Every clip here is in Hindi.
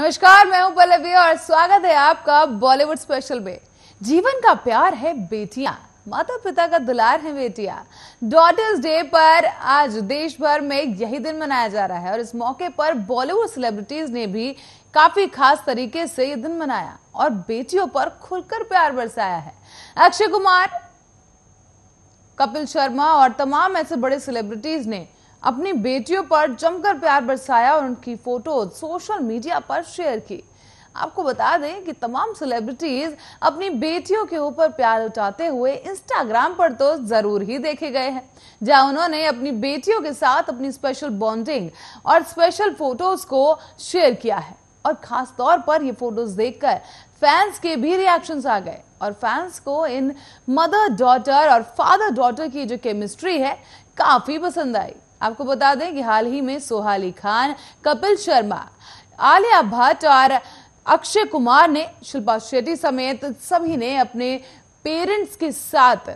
नमस्कार मैं हूं पल्लवी और स्वागत है आपका बॉलीवुड स्पेशल में जीवन का प्यार है बेटियां माता पिता का दुलार है बेटियां डॉटर्स डे पर आज देश भर में यही दिन मनाया जा रहा है और इस मौके पर बॉलीवुड सेलिब्रिटीज ने भी काफी खास तरीके से ये दिन मनाया और बेटियों पर खुलकर प्यार बरसाया है अक्षय कुमार कपिल शर्मा और तमाम ऐसे बड़े सेलिब्रिटीज ने अपनी बेटियों पर जमकर प्यार बरसाया और उनकी फोटोज सोशल मीडिया पर शेयर की आपको बता दें कि तमाम सेलिब्रिटीज अपनी बेटियों के ऊपर प्यार उठाते हुए इंस्टाग्राम पर तो जरूर ही देखे गए हैं जहां उन्होंने अपनी बेटियों के साथ अपनी स्पेशल बॉन्डिंग और स्पेशल फोटोज को शेयर किया है और खास तौर पर ये फोटोज देखकर फैंस के भी रिएक्शंस आ गए और फैंस को इन मदर डॉटर और फादर डॉटर की जो केमिस्ट्री है काफी पसंद आई आपको बता दें कि हाल ही में सोहाली खान कपिल शर्मा आलिया भट्ट और अक्षय कुमार ने शिल्पा शेट्टी समेत सभी ने अपने पेरेंट्स के साथ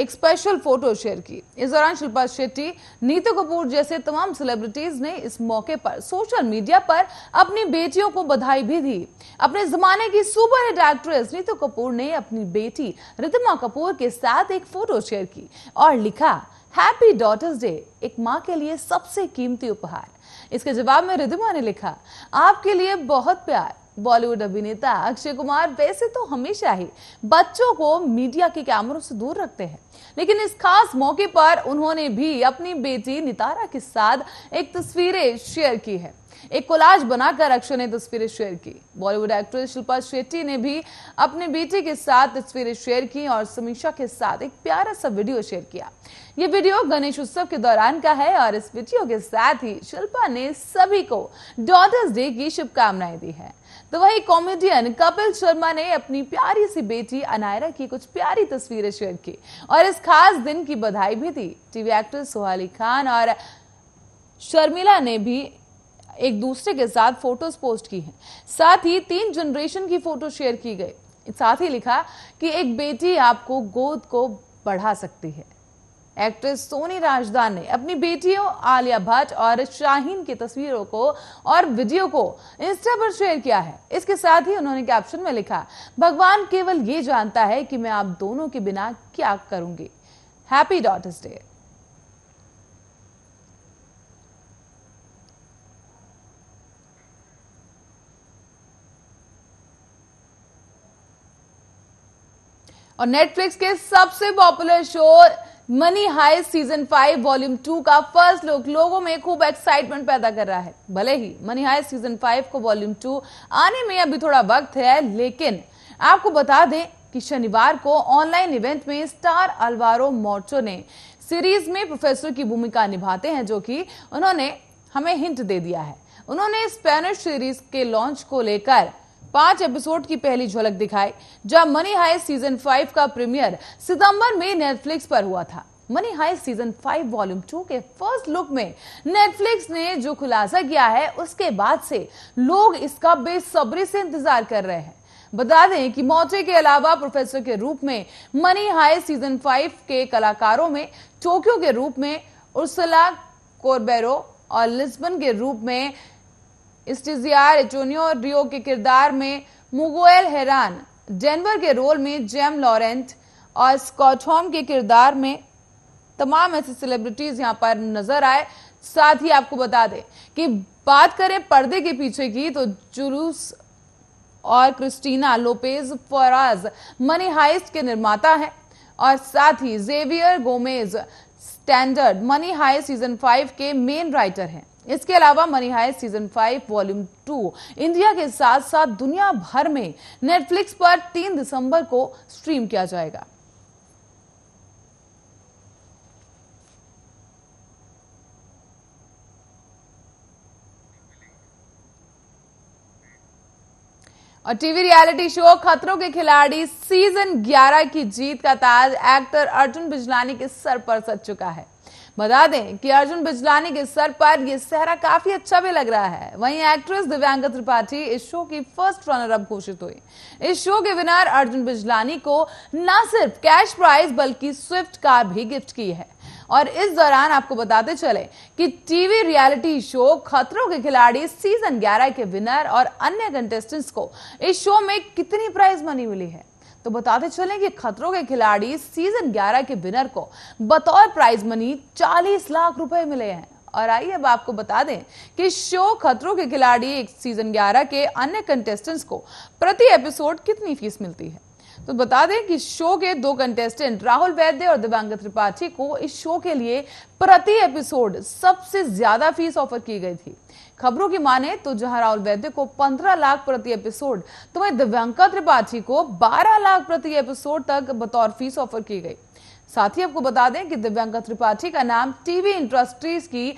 एक स्पेशल फोटो शेयर की इस दौरान शिल्पा शेट्टी नीतू कपूर जैसे तमाम सेलिब्रिटीज ने इस मौके पर सोशल मीडिया पर अपनी बेटियों को बधाई भी दी अपने जमाने की सुपरहिट एक्ट्रेस नीतू कपूर ने अपनी बेटी रितिमा कपूर के साथ एक फोटो शेयर की और लिखा हैप्पी डॉटर्स डे एक माँ के लिए सबसे कीमती उपहार इसके जवाब में रिधिमा ने लिखा आपके लिए बहुत प्यार बॉलीवुड अभिनेता अक्षय कुमार वैसे तो हमेशा ही बच्चों को मीडिया के कैमरों से दूर रखते हैं लेकिन इस खास मौके पर उन्होंने भी अपनी बेटी नितारा के साथ एक तस्वीरें शेयर की है एक कोलाज बनाकर अक्षय ने तस्वीरें शेयर की बॉलीवुड एक्ट्रेस शिल्पा शेट्टी ने भी अपने बेटे के साथ तस्वीरें शेयर की और समीक्षा के साथ एक प्यारा सा वीडियो शेयर किया ये वीडियो गणेश उत्सव के दौरान का है और इस वीडियो के साथ ही शिल्पा ने सभी को डॉटर्स डे की शुभकामनाएं दी है तो वही कॉमेडियन कपिल शर्मा ने अपनी प्यारी सी बेटी अनायरा की कुछ प्यारी तस्वीरें शेयर की और इस खास दिन की बधाई भी दी टीवी एक्ट्रेस सोहाली खान और शर्मिला ने भी एक दूसरे के साथ फोटोज पोस्ट की हैं साथ ही तीन जनरेशन की फोटो शेयर की गई साथ ही लिखा कि एक बेटी आपको गोद को बढ़ा सकती है एक्ट्रेस सोनी राजदान ने अपनी बेटियों आलिया भट्ट और शाहीन की तस्वीरों को और वीडियो को इंस्टा पर शेयर किया है इसके साथ ही उन्होंने कैप्शन में लिखा भगवान केवल ये जानता है कि मैं आप दोनों के बिना क्या करूंगी हैप्पी डॉटर्स डे और नेटफ्लिक्स के सबसे पॉपुलर शो मनी हाई सीजन फाइव वॉल्यूम टू का फर्स्ट लुक लोगों में खूब एक्साइटमेंट पैदा कर रहा है भले ही मनी हाई सीजन फाइव को वॉल्यूम टू आने में अभी थोड़ा वक्त है लेकिन आपको बता दें कि शनिवार को ऑनलाइन इवेंट में स्टार अलवारो मोर्चो ने सीरीज में प्रोफेसर की भूमिका निभाते हैं जो कि उन्होंने हमें हिंट दे दिया है उन्होंने स्पेनिश सीरीज के लॉन्च को लेकर पांच एपिसोड की पहली झलक दिखाई जहां मनी हाइस्ट सीजन फाइव का प्रीमियर सितंबर में नेटफ्लिक्स पर हुआ था money heist season five volume two के फर्स्ट लुक में नेटफ्लिक्स ने जो खुलासा किया है उसके बाद से लोग इसका बेसब्री से इंतजार कर रहे हैं बता दें कि मोटे के अलावा प्रोफेसर के रूप में मनी हाई सीजन फाइव के कलाकारों में टोक्यो के रूप में उर्सला कोरबेरो और लिस्बन के रूप में स्टिजियार एचोनियो और रियो के किरदार में मुगोएल हैरान डेनवर के रोल में जेम लॉरेंट और स्कॉट होम के किरदार में तमाम ऐसे सेलिब्रिटीज यहां पर नजर आए साथ ही आपको बता दें कि बात करें पर्दे के पीछे की तो जुलूस और क्रिस्टीना लोपेज फराज मनी हाइस्ट के निर्माता हैं और साथ ही जेवियर गोमेज स्टैंडर्ड मनी हाइस्ट सीजन फाइव के मेन राइटर हैं इसके अलावा मनी हाई season five volume two India के साथ साथ दुनिया भर में नेटफ्लिक्स पर तीन दिसंबर को स्ट्रीम किया जाएगा और टीवी रियलिटी शो खतरों के खिलाड़ी सीजन 11 की जीत का ताज एक्टर अर्जुन बिजलानी के सर पर सज चुका है बता दें कि अर्जुन बिजलानी के सर पर यह सहरा काफी अच्छा भी लग रहा है वहीं एक्ट्रेस दिव्यांग त्रिपाठी इस शो की फर्स्ट रनर अप घोषित हुई इस शो के विनर अर्जुन बिजलानी को न सिर्फ कैश प्राइज बल्कि स्विफ्ट कार भी गिफ्ट की है और इस दौरान आपको बताते चले कि टीवी रियलिटी शो खतरों के खिलाड़ी सीजन 11 के विनर और अन्य कंटेस्टेंट्स को इस शो में कितनी प्राइज मनी मिली है तो बताते चलें कि खतरों के खिलाड़ी सीजन 11 के विनर को बतौर प्राइज मनी 40 लाख रुपए मिले हैं और आइए अब आपको बता दें कि शो खतरों के खिलाड़ी एक सीजन 11 के अन्य कंटेस्टेंट्स को प्रति एपिसोड कितनी फीस मिलती है तो बता दें कि शो के दो कंटेस्टेंट राहुल वैद्य और दिव्यांग त्रिपाठी को इस शो के लिए प्रति एपिसोड सबसे ज्यादा फीस ऑफर की गई थी खबरों की माने तो जहां राहुल वैद्य को 15 लाख प्रति एपिसोड तो वही दिव्यांका त्रिपाठी को 12 लाख प्रति एपिसोड तक बतौर फीस ऑफर की गई साथ ही आपको बता दें कि दिव्यांका त्रिपाठी का नाम टीवी इंडस्ट्रीज की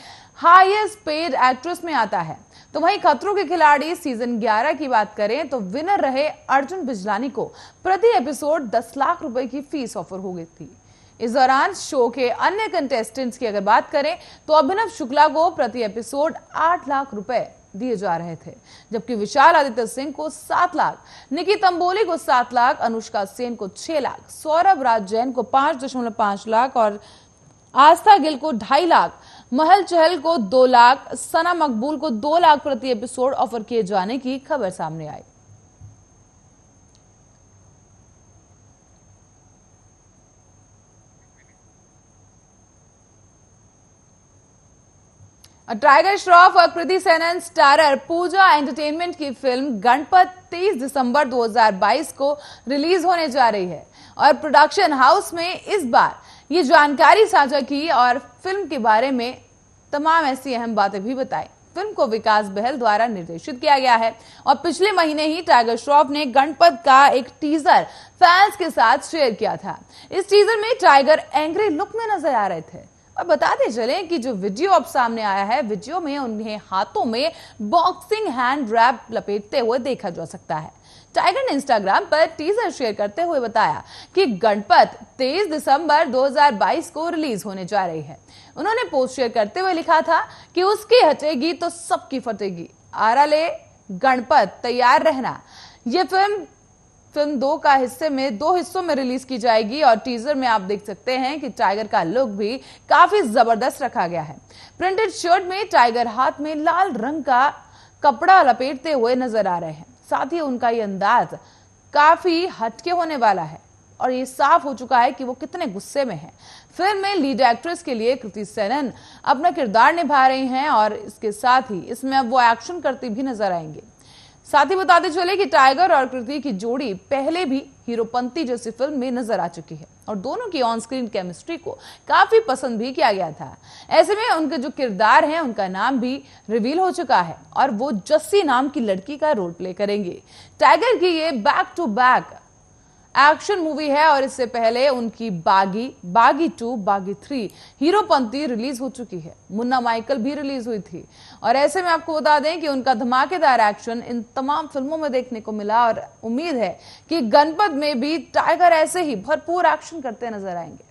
हाईएस्ट पेड एक्ट्रेस में आता है तो वहीं खतरों के खिलाड़ी सीजन 11 की बात करें तो विनर रहे अर्जुन बिजलानी को प्रति एपिसोड 10 लाख रुपए की फीस ऑफर हो गई थी इस दौरान शो के अन्य कंटेस्टेंट्स की अगर बात करें तो अभिनव शुक्ला को प्रति एपिसोड आठ लाख रुपए दिए जा रहे थे जबकि विशाल आदित्य सिंह को सात लाख निकी तंबोली को सात लाख अनुष्का सेन को छह लाख सौरभ राज जैन को पांच दशमलव पांच लाख और आस्था गिल को ढाई लाख महल चहल को दो लाख सना मकबूल को दो लाख प्रति एपिसोड ऑफर किए जाने की खबर सामने आई टाइगर श्रॉफ और कृति सेनन स्टारर पूजा एंटरटेनमेंट की फिल्म गणपत 23 दिसंबर 2022 को रिलीज होने जा रही है और प्रोडक्शन हाउस में इस बार ये जानकारी साझा की और फिल्म के बारे में तमाम ऐसी अहम बातें भी बताई फिल्म को विकास बहल द्वारा निर्देशित किया गया है और पिछले महीने ही टाइगर श्रॉफ ने गणपत का एक टीजर फैंस के साथ शेयर किया था इस टीजर में टाइगर एंग्री लुक में नजर आ रहे थे और बताते चले कि जो वीडियो अब सामने आया है वीडियो में उन्हें हाथों में बॉक्सिंग हैंड रैप लपेटते हुए देखा जा सकता है टाइगर ने इंस्टाग्राम पर टीजर शेयर करते हुए बताया कि गणपत 23 दिसंबर 2022 को रिलीज होने जा रही है उन्होंने पोस्ट शेयर करते हुए लिखा था कि उसकी हटेगी तो सबकी फटेगी आरा ले गणपत तैयार रहना ये फिल्म फिल्म दो का हिस्से में दो हिस्सों में रिलीज की जाएगी और टीजर में आप देख सकते हैं कि टाइगर का लुक भी काफी जबरदस्त रखा गया है प्रिंटेड शर्ट में टाइगर हाथ में लाल रंग का कपड़ा लपेटते हुए नजर आ रहे हैं साथ ही उनका ये अंदाज काफी हटके होने वाला है और ये साफ हो चुका है कि वो कितने गुस्से में हैं फिल्म में लीड एक्ट्रेस के लिए कृति सेनन अपना किरदार निभा रही हैं और इसके साथ ही इसमें अब वो एक्शन करती भी नजर आएंगे साथ ही बताते चले कि टाइगर और कृति की जोड़ी पहले भी हीरोपंती जैसी फिल्म में नजर आ चुकी है और दोनों की ऑन स्क्रीन केमिस्ट्री को काफी पसंद भी किया गया था ऐसे में उनके जो किरदार हैं उनका नाम भी रिवील हो चुका है और वो जस्सी नाम की लड़की का रोल प्ले करेंगे टाइगर की ये back to back action movie है और इससे पहले उनकी बागी बागी टू बागी थ्री हीरोपंती रिलीज हो चुकी है मुन्ना माइकल भी रिलीज हुई थी और ऐसे में आपको बता दें कि उनका धमाकेदार एक्शन इन तमाम फिल्मों में देखने को मिला और उम्मीद है कि गणपत में भी टाइगर ऐसे ही भरपूर एक्शन करते नजर आएंगे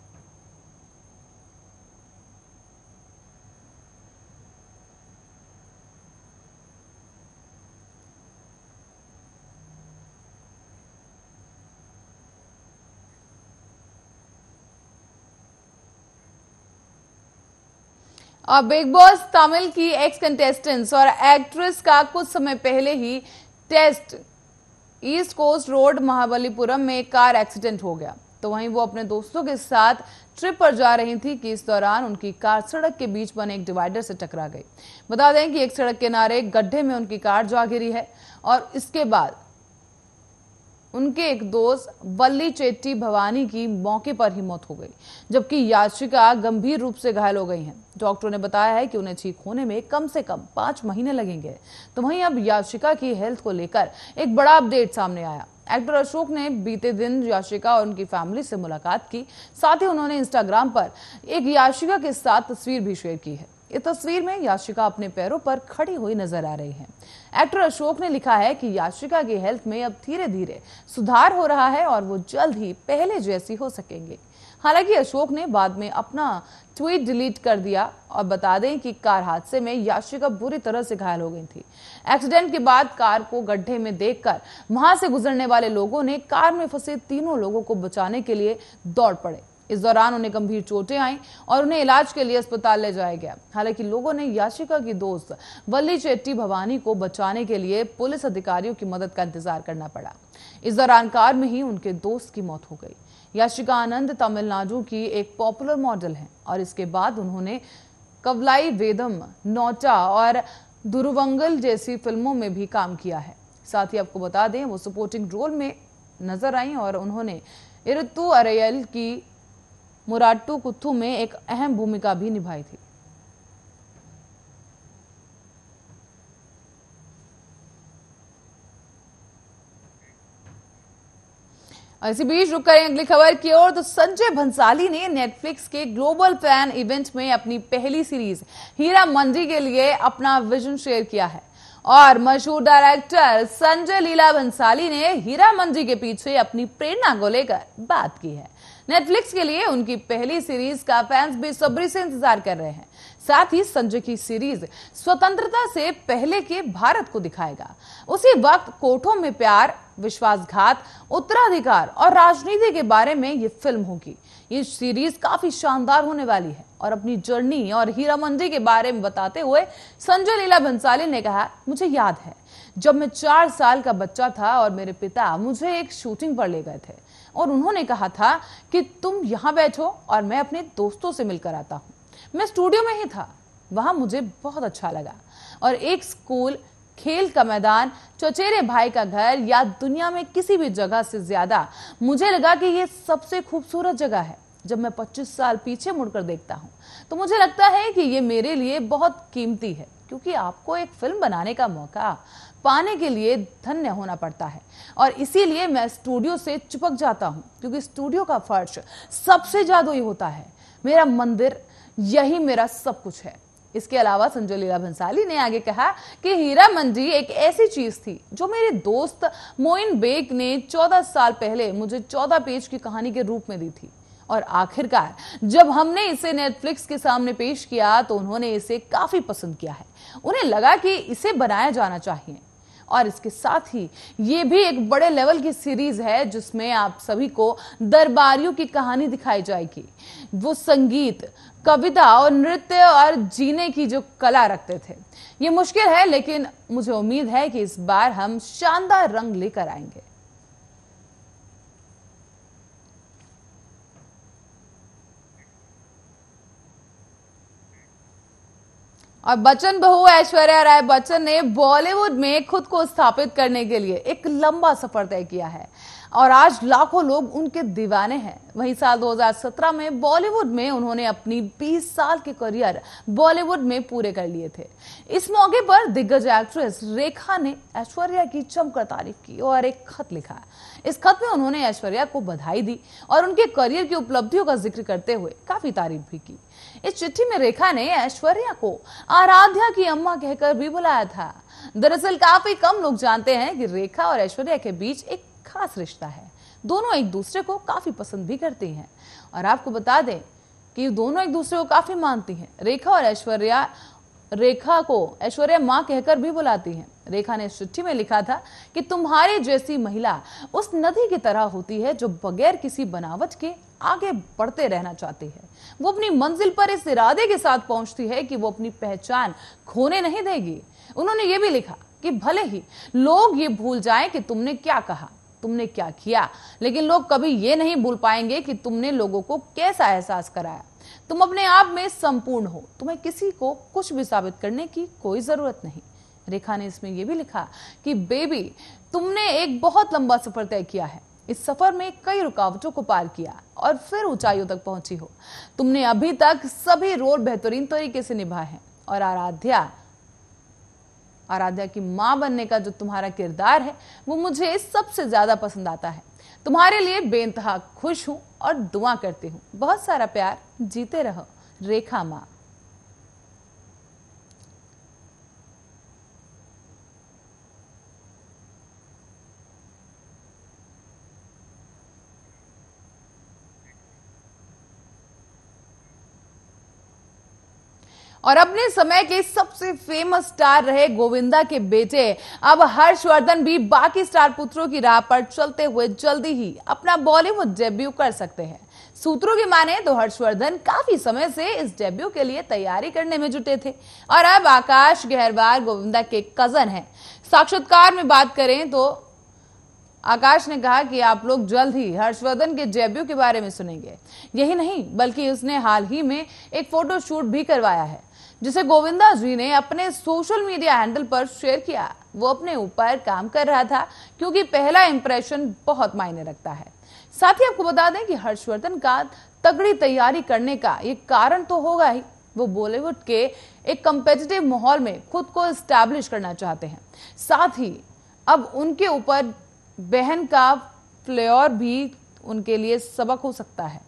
और बिग बॉस तमिल की एक्स कंटेस्टेंट्स और एक्ट्रेस का कुछ समय पहले ही टेस्ट ईस्ट कोस्ट रोड महाबलीपुरम में कार एक्सीडेंट हो गया तो वहीं वो अपने दोस्तों के साथ ट्रिप पर जा रही थी कि इस दौरान उनकी कार सड़क के बीच बने एक डिवाइडर से टकरा गई बता दें कि एक सड़क किनारे गड्ढे में उनकी कार जा गिरी है और इसके बाद उनके एक दोस्त वल्ली चेट्टी भवानी की मौके पर ही मौत हो गई जबकि याचिका गंभीर रूप से घायल हो गई हैं डॉक्टरों ने बताया है कि उन्हें ठीक होने में कम से कम पांच महीने लगेंगे तो वहीं अब याचिका की हेल्थ को लेकर एक बड़ा अपडेट सामने आया एक्टर अशोक ने बीते दिन याचिका और उनकी फैमिली से मुलाकात की साथ ही उन्होंने इंस्टाग्राम पर एक याचिका के साथ तस्वीर भी शेयर की है इस तस्वीर में याचिका अपने पैरों पर खड़ी हुई नजर आ रही हैं एक्टर अशोक ने लिखा है कि याचिका की हेल्थ में अब धीरे धीरे सुधार हो रहा है और वो जल्द ही पहले जैसी हो सकेंगे हालांकि अशोक ने बाद में अपना ट्वीट डिलीट कर दिया और बता दें कि कार हादसे में याचिका बुरी तरह से घायल हो गई थी एक्सीडेंट के बाद कार को गड्ढे में देखकर वहां से गुजरने वाले लोगों ने कार में फंसे तीनों लोगों को बचाने के लिए दौड़ पड़े इस दौरान उन्हें गंभीर चोटें आई और उन्हें इलाज के लिए अस्पताल ले जाया गया हालांकि लोगों ने याचिका की दोस्त वल्ली चेट्टी भवानी को बचाने के लिए पुलिस अधिकारियों की मदद का इंतजार करना पड़ा इस दौरान कार में ही उनके दोस्त की मौत हो गई याचिका आनंद तमिलनाडु की एक पॉपुलर मॉडल है और इसके बाद उन्होंने कवलाई वेदम नौटा और दुरुवंगल जैसी फिल्मों में भी काम किया है साथ ही आपको बता दें वो सपोर्टिंग रोल में नजर आई और उन्होंने इरतु अरेयल की मुराटू कुथू में एक अहम भूमिका भी निभाई थी इसी बीच रुक करें अगली खबर की ओर तो संजय भंसाली ने नेटफ्लिक्स के ग्लोबल फैन इवेंट में अपनी पहली सीरीज हीरा मंडी के लिए अपना विजन शेयर किया है और मशहूर डायरेक्टर संजय लीला भंसाली ने हीरा मंजी के पीछे अपनी प्रेरणा को लेकर बात की है नेटफ्लिक्स के लिए उनकी पहली सीरीज का फैंस बेसब्री से इंतजार कर रहे हैं साथ ही संजय की सीरीज स्वतंत्रता से पहले के भारत को दिखाएगा उसी वक्त कोठों में प्यार विश्वासघात उत्तराधिकार और राजनीति के बारे में ये फिल्म होगी ये सीरीज काफी शानदार होने वाली है और अपनी जर्नी और हीरा मंडी के बारे में बताते हुए संजय लीला भंसाली ने कहा मुझे याद है जब मैं चार साल का बच्चा था और मेरे पिता मुझे एक शूटिंग पर ले गए थे और उन्होंने कहा था कि तुम यहाँ बैठो और मैं अपने दोस्तों से मिलकर आता हूँ मैं स्टूडियो में ही था वहाँ मुझे बहुत अच्छा लगा और एक स्कूल खेल का मैदान चचेरे भाई का घर या दुनिया में किसी भी जगह से ज्यादा मुझे लगा कि ये सबसे खूबसूरत जगह है जब मैं 25 साल पीछे मुड़कर देखता हूँ तो मुझे लगता है कि ये मेरे लिए बहुत कीमती है क्योंकि आपको एक फिल्म बनाने का मौका पाने के लिए धन्य होना पड़ता है और इसीलिए मैं स्टूडियो से चिपक जाता हूं क्योंकि स्टूडियो का फर्श सबसे ही होता है मेरा मंदिर यही मेरा सब कुछ है इसके अलावा संजय लीला भंसाली ने आगे कहा कि हीरा मंडी एक ऐसी चीज थी जो मेरे दोस्त मोइन बेग ने 14 साल पहले मुझे 14 पेज की कहानी के रूप में दी थी और आखिरकार जब हमने इसे नेटफ्लिक्स के सामने पेश किया तो उन्होंने इसे काफी पसंद किया है उन्हें लगा कि इसे बनाया जाना चाहिए और इसके साथ ही ये भी एक बड़े लेवल की सीरीज है जिसमें आप सभी को दरबारियों की कहानी दिखाई जाएगी वो संगीत कविता और नृत्य और जीने की जो कला रखते थे ये मुश्किल है लेकिन मुझे उम्मीद है कि इस बार हम शानदार रंग लेकर आएंगे और बच्चन बहू ऐश्वर्या राय बच्चन ने बॉलीवुड में खुद को स्थापित करने के लिए एक लंबा सफर तय किया है और आज लाखों लोग उनके दीवाने हैं वहीं साल 2017 में बॉलीवुड में उन्होंने अपनी 20 साल के करियर बॉलीवुड में पूरे कर लिए थे इस मौके पर दिग्गज एक्ट्रेस रेखा ने ऐश्वर्या की चमकर तारीफ की और एक खत लिखा इस खत में उन्होंने ऐश्वर्या को बधाई दी और उनके करियर की उपलब्धियों का जिक्र करते हुए काफी तारीफ भी की इस चिट्ठी में रेखा ने ऐश्वर्या को आराध्या की अम्मा कहकर भी बुलाया था दरअसल काफी कम लोग जानते हैं कि रेखा और ऐश्वर्या के बीच एक खास रिश्ता है दोनों एक दूसरे को काफी पसंद भी करती हैं और आपको बता दें कि दोनों एक दूसरे को काफी मानती हैं रेखा और ऐश्वर्या रेखा को ऐश्वर्या माँ कहकर भी बुलाती हैं रेखा ने चिट्ठी में लिखा था कि तुम्हारे जैसी महिला उस नदी की तरह होती है जो बगैर किसी बनावट के आगे बढ़ते रहना चाहती है वो अपनी मंजिल पर इस इरादे के साथ पहुंचती है कि वो अपनी पहचान खोने नहीं देगी उन्होंने ये भी लिखा कि भले ही लोग ये भूल जाएं कि तुमने क्या कहा तुमने क्या किया लेकिन लोग कभी ये नहीं भूल पाएंगे कि तुमने लोगों को कैसा एहसास कराया तुम अपने आप में संपूर्ण हो तुम्हें किसी को कुछ भी साबित करने की कोई ज़रूरत नहीं रेखा ने इसमें यह भी लिखा कि बेबी तुमने एक बहुत लंबा सफर तय किया है इस सफर में कई रुकावटों को पार किया और फिर ऊंचाइयों तक पहुंची हो तुमने अभी तक सभी रोल बेहतरीन तरीके से निभाए हैं और आराध्या आराध्या की मां बनने का जो तुम्हारा किरदार है वो मुझे सबसे ज़्यादा पसंद आता है तुम्हारे लिए बेनतहा खुश हूं और दुआ करती हूं बहुत सारा प्यार जीते रहो रेखा माँ और अपने समय के सबसे फेमस स्टार रहे गोविंदा के बेटे अब हर्षवर्धन भी बाकी स्टार पुत्रों की राह पर चलते हुए जल्दी ही अपना बॉलीवुड डेब्यू कर सकते हैं सूत्रों की माने तो हर्षवर्धन काफी समय से इस डेब्यू के लिए तैयारी करने में जुटे थे और अब आकाश गहरवार गोविंदा के कजन हैं साक्षात्कार में बात करें तो आकाश ने कहा कि आप लोग जल्द ही हर्षवर्धन के डेब्यू के बारे में सुनेंगे यही नहीं बल्कि उसने हाल ही में एक फोटो शूट भी करवाया है जिसे गोविंदा जी ने अपने सोशल मीडिया हैंडल पर शेयर किया वो अपने ऊपर काम कर रहा था क्योंकि पहला इंप्रेशन बहुत मायने रखता है साथ ही आपको बता दें कि हर्षवर्धन का तगड़ी तैयारी करने का ये कारण तो होगा ही वो बॉलीवुड के एक कंपेटिटिव माहौल में खुद को स्टैब्लिश करना चाहते हैं साथ ही अब उनके ऊपर बहन का फ्लेयर भी उनके लिए सबक हो सकता है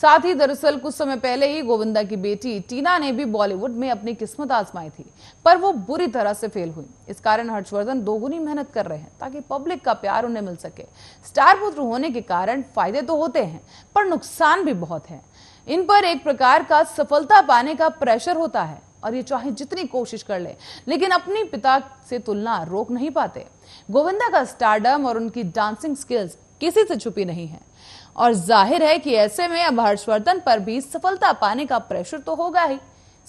साथ ही दरअसल कुछ समय पहले ही गोविंदा की बेटी टीना ने भी बॉलीवुड में अपनी किस्मत आजमाई थी पर वो बुरी तरह से फेल हुई इस कारण हर्षवर्धन दोगुनी मेहनत कर रहे हैं ताकि पब्लिक का प्यार उन्हें मिल सके स्टार पुत्र होने के कारण फायदे तो होते हैं पर नुकसान भी बहुत है इन पर एक प्रकार का सफलता पाने का प्रेशर होता है और ये चाहे जितनी कोशिश कर ले, लेकिन अपने पिता से तुलना रोक नहीं पाते गोविंदा का स्टारडम और उनकी डांसिंग स्किल्स किसी से छुपी नहीं है और जाहिर है कि ऐसे में अब हर्षवर्धन पर भी सफलता पाने का प्रेशर तो होगा ही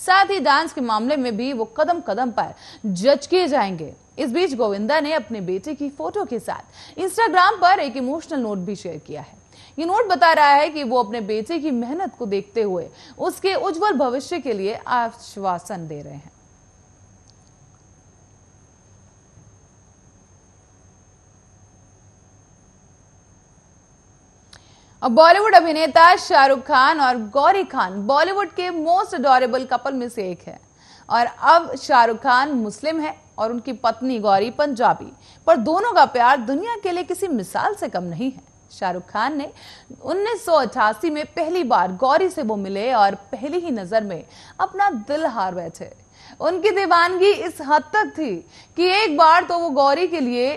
साथ ही डांस के मामले में भी वो कदम कदम पर जज किए जाएंगे इस बीच गोविंदा ने अपने बेटे की फोटो के साथ इंस्टाग्राम पर एक इमोशनल नोट भी शेयर किया है ये नोट बता रहा है कि वो अपने बेटे की मेहनत को देखते हुए उसके उज्जवल भविष्य के लिए आश्वासन दे रहे हैं बॉलीवुड अभिनेता शाहरुख खान और गौरी खान बॉलीवुड के मोस्ट अडोरेबल कपल में से एक है और अब शाहरुख खान मुस्लिम है और उनकी पत्नी गौरी पंजाबी पर दोनों का प्यार दुनिया के लिए किसी मिसाल से कम नहीं है शाहरुख खान ने उन्नीस में पहली बार गौरी से वो मिले और पहली ही नज़र में अपना दिल हार बैठे उनकी दीवानगी इस हद तक थी कि एक बार तो वो गौरी के लिए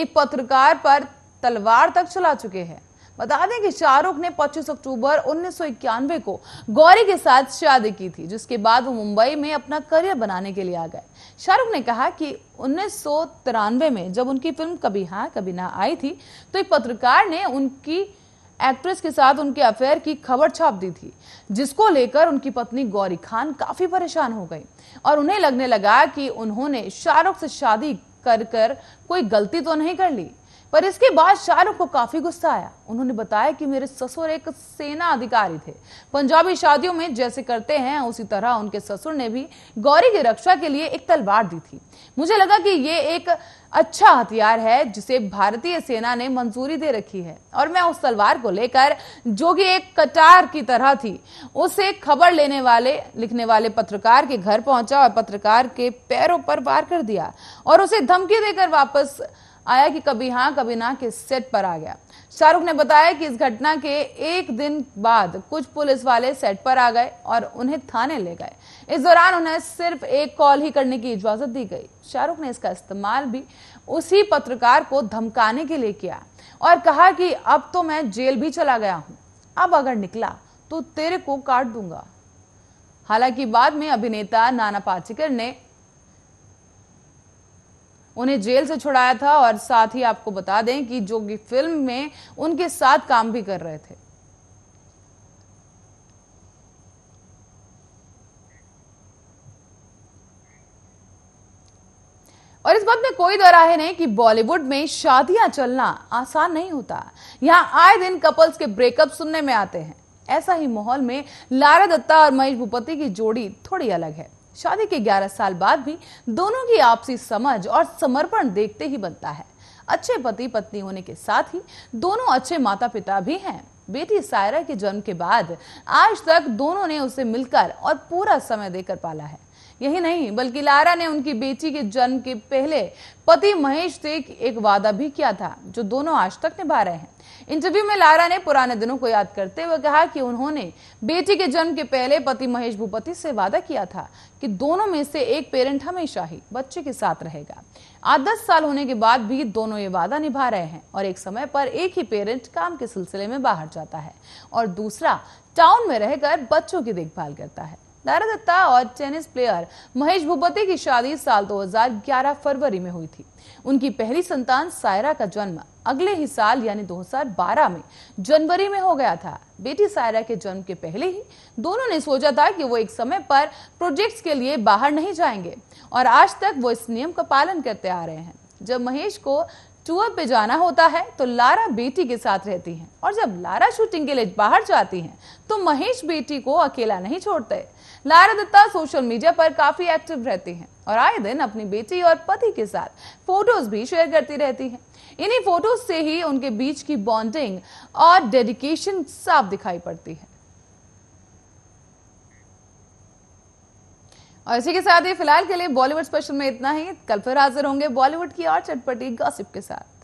एक पत्रकार पर तलवार तक चला चुके हैं बता दें कि शाहरुख ने 25 अक्टूबर उन्नीस को गौरी के साथ शादी की थी जिसके बाद वो मुंबई में अपना करियर बनाने के लिए आ गए शाहरुख ने कहा कि उन्नीस में जब उनकी फिल्म कभी हाँ कभी ना आई थी तो एक पत्रकार ने उनकी एक्ट्रेस के साथ उनके अफेयर की खबर छाप दी थी जिसको लेकर उनकी पत्नी गौरी खान काफ़ी परेशान हो गई और उन्हें लगने लगा कि उन्होंने शाहरुख से शादी कर कर कोई गलती तो नहीं कर ली पर इसके बाद शाहरुख को काफी गुस्सा आया उन्होंने बताया कि मेरे ससुर एक सेना अधिकारी थे पंजाबी शादियों में जैसे करते हैं उसी तरह उनके ससुर ने भी गौरी की रक्षा के लिए एक तलवार दी थी मुझे लगा कि ये एक अच्छा हथियार है जिसे भारतीय सेना ने मंजूरी दे रखी है और मैं उस तलवार को लेकर जो कि एक कटार की तरह थी उसे खबर लेने वाले लिखने वाले पत्रकार के घर पहुंचा और पत्रकार के पैरों पर वार कर दिया और उसे धमकी देकर वापस आया कि कभी हाँ कभी ना के सेट पर आ गया शाहरुख ने बताया कि इस घटना के एक दिन बाद कुछ पुलिस वाले सेट पर आ गए और उन्हें थाने ले गए इस दौरान उन्हें सिर्फ एक कॉल ही करने की इजाजत दी गई शाहरुख ने इसका इस्तेमाल भी उसी पत्रकार को धमकाने के लिए किया और कहा कि अब तो मैं जेल भी चला गया हूं अब अगर निकला तो तेरे को काट दूंगा हालांकि बाद में अभिनेता नाना पाचिकर ने उन्हें जेल से छुड़ाया था और साथ ही आपको बता दें कि जो कि फिल्म में उनके साथ काम भी कर रहे थे और इस बात में कोई दो है नहीं कि बॉलीवुड में शादियां चलना आसान नहीं होता यहाँ आए दिन कपल्स के ब्रेकअप सुनने में आते हैं ऐसा ही माहौल में लारा दत्ता और महेश भूपति की जोड़ी थोड़ी अलग है शादी के 11 साल बाद भी दोनों की आपसी समझ और समर्पण देखते ही बनता है अच्छे पति पत्नी होने के साथ ही दोनों अच्छे माता पिता भी हैं बेटी सायरा के जन्म के बाद आज तक दोनों ने उसे मिलकर और पूरा समय देकर पाला है यही नहीं बल्कि लारा ने उनकी बेटी के जन्म के पहले पति महेश से एक वादा भी किया था जो दोनों आज तक निभा रहे हैं इंटरव्यू में लारा ने पुराने दिनों को याद करते हुए कहा कि उन्होंने बेटी के जन्म के पहले पति महेश भूपति से वादा किया था कि दोनों में से एक पेरेंट हमेशा ही बच्चे के साथ रहेगा आज दस साल होने के बाद भी दोनों ये वादा निभा रहे हैं और एक समय पर एक ही पेरेंट काम के सिलसिले में बाहर जाता है और दूसरा टाउन में रहकर बच्चों की देखभाल करता है नारा दत्ता और टेनिस प्लेयर महेश भूपति की शादी साल 2011 फरवरी में हुई थी उनकी पहली संतान सायरा का जन्म अगले ही साल यानी 2012 में जनवरी में हो गया था बेटी सायरा के जन्म के पहले ही दोनों ने सोचा था कि वो एक समय पर प्रोजेक्ट्स के लिए बाहर नहीं जाएंगे और आज तक वो इस नियम का पालन करते आ रहे हैं जब महेश को टूर पे जाना होता है तो लारा बेटी के साथ रहती हैं और जब लारा शूटिंग के लिए बाहर जाती हैं तो महेश बेटी को अकेला नहीं छोड़ते लारा दत्ता सोशल मीडिया पर काफी एक्टिव रहती हैं और आए दिन अपनी बेटी और पति के साथ फोटोज भी शेयर करती रहती हैं इन्हीं फोटोज से ही उनके बीच की बॉन्डिंग और डेडिकेशन साफ दिखाई पड़ती है और इसी के साथ ही फिलहाल के लिए बॉलीवुड स्पेशल में इतना ही कल फिर हाजिर होंगे बॉलीवुड की और चटपटी गॉसिप के साथ